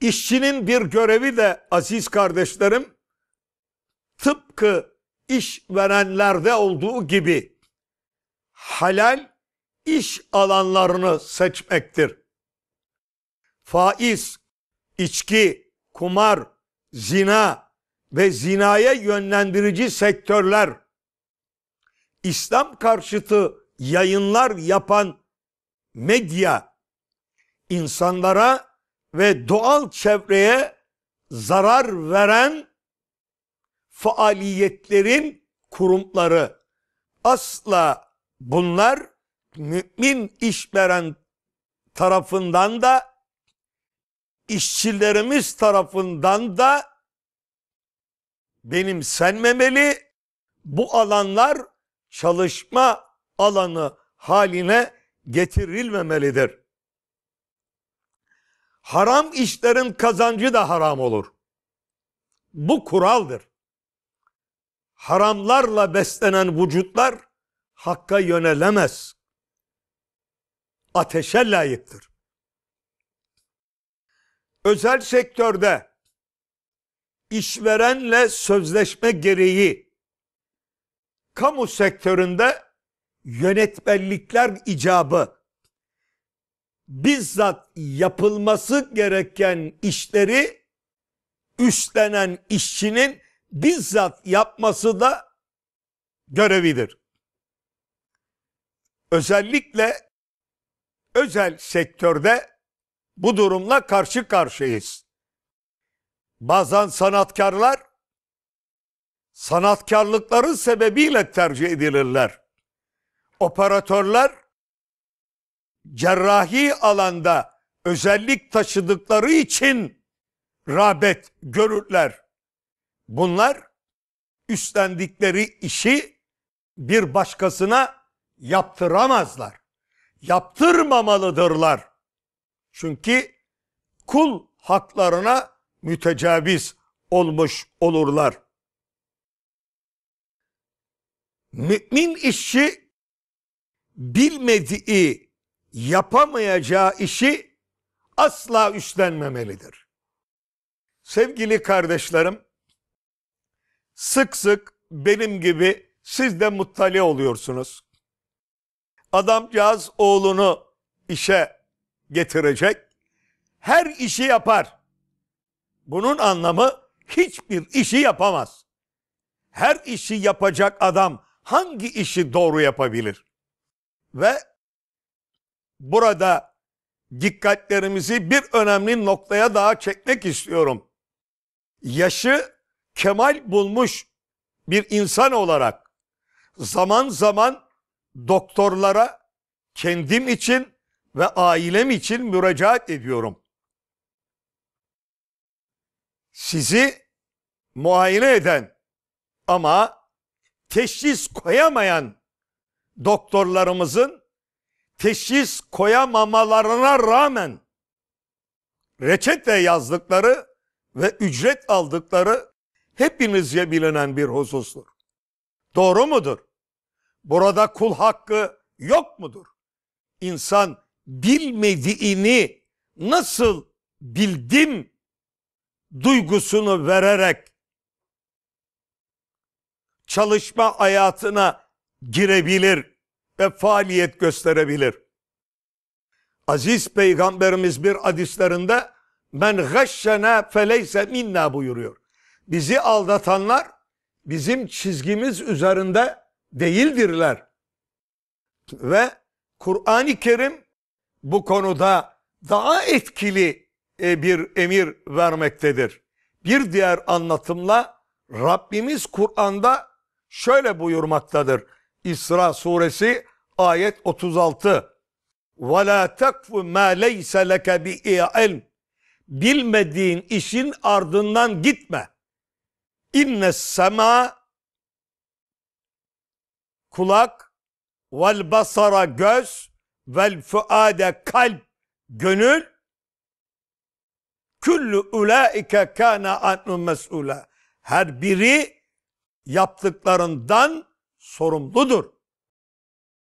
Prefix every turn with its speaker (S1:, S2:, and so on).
S1: İşçinin bir görevi de aziz kardeşlerim tıpkı iş verenlerde olduğu gibi halal iş alanlarını seçmektir. Faiz, içki, kumar, zina ve zinaya yönlendirici sektörler İslam karşıtı yayınlar yapan medya insanlara ve doğal çevreye zarar veren faaliyetlerin kurumları. Asla bunlar mümin işveren tarafından da işçilerimiz tarafından da benimsenmemeli. Bu alanlar çalışma alanı haline getirilmemelidir haram işlerin kazancı da haram olur. Bu kuraldır. Haramlarla beslenen vücutlar hakka yönelemez. Ateşe layıktır. Özel sektörde işverenle sözleşme gereği kamu sektöründe yönetmenlikler icabı bizzat yapılması gereken işleri üstlenen işçinin bizzat yapması da görevidir. Özellikle özel sektörde bu durumla karşı karşıyayız. Bazen sanatkarlar sanatkarlıkları sebebiyle tercih edilirler. Operatörler cerrahi alanda özellik taşıdıkları için rağbet görürler. Bunlar üstlendikleri işi bir başkasına yaptıramazlar. Yaptırmamalıdırlar. Çünkü kul haklarına mütecaviz olmuş olurlar. Mümin işçi bilmediği yapamayacağı işi asla üstlenmemelidir. Sevgili kardeşlerim, sık sık benim gibi siz de muttali oluyorsunuz. Adamcağız oğlunu işe getirecek. Her işi yapar. Bunun anlamı hiçbir işi yapamaz. Her işi yapacak adam hangi işi doğru yapabilir? Ve burada dikkatlerimizi bir önemli noktaya daha çekmek istiyorum. Yaşı kemal bulmuş bir insan olarak zaman zaman doktorlara kendim için ve ailem için müracaat ediyorum. Sizi muayene eden ama teşhis koyamayan doktorlarımızın teşhis koyamamalarına rağmen reçete yazdıkları ve ücret aldıkları hepinizce bilinen bir husustur. Doğru mudur? Burada kul hakkı yok mudur? İnsan bilmediğini nasıl bildim duygusunu vererek çalışma hayatına girebilir ve faaliyet gösterebilir. Aziz Peygamberimiz bir hadislerinde men gashşena feleyse minna buyuruyor. Bizi aldatanlar bizim çizgimiz üzerinde değildirler. Ve Kur'an-ı Kerim bu konuda daha etkili e, bir emir vermektedir. Bir diğer anlatımla Rabbimiz Kur'an'da şöyle buyurmaktadır. İsra suresi Ayet 36. Ve la takfu ma leyse leke bi ilm. Bilmediğin işin ardından gitme. İnne sema kulak vel basara göz vel fuade kalp gönül küllü ulaike kana anu mes'ula. Her biri yaptıklarından sorumludur.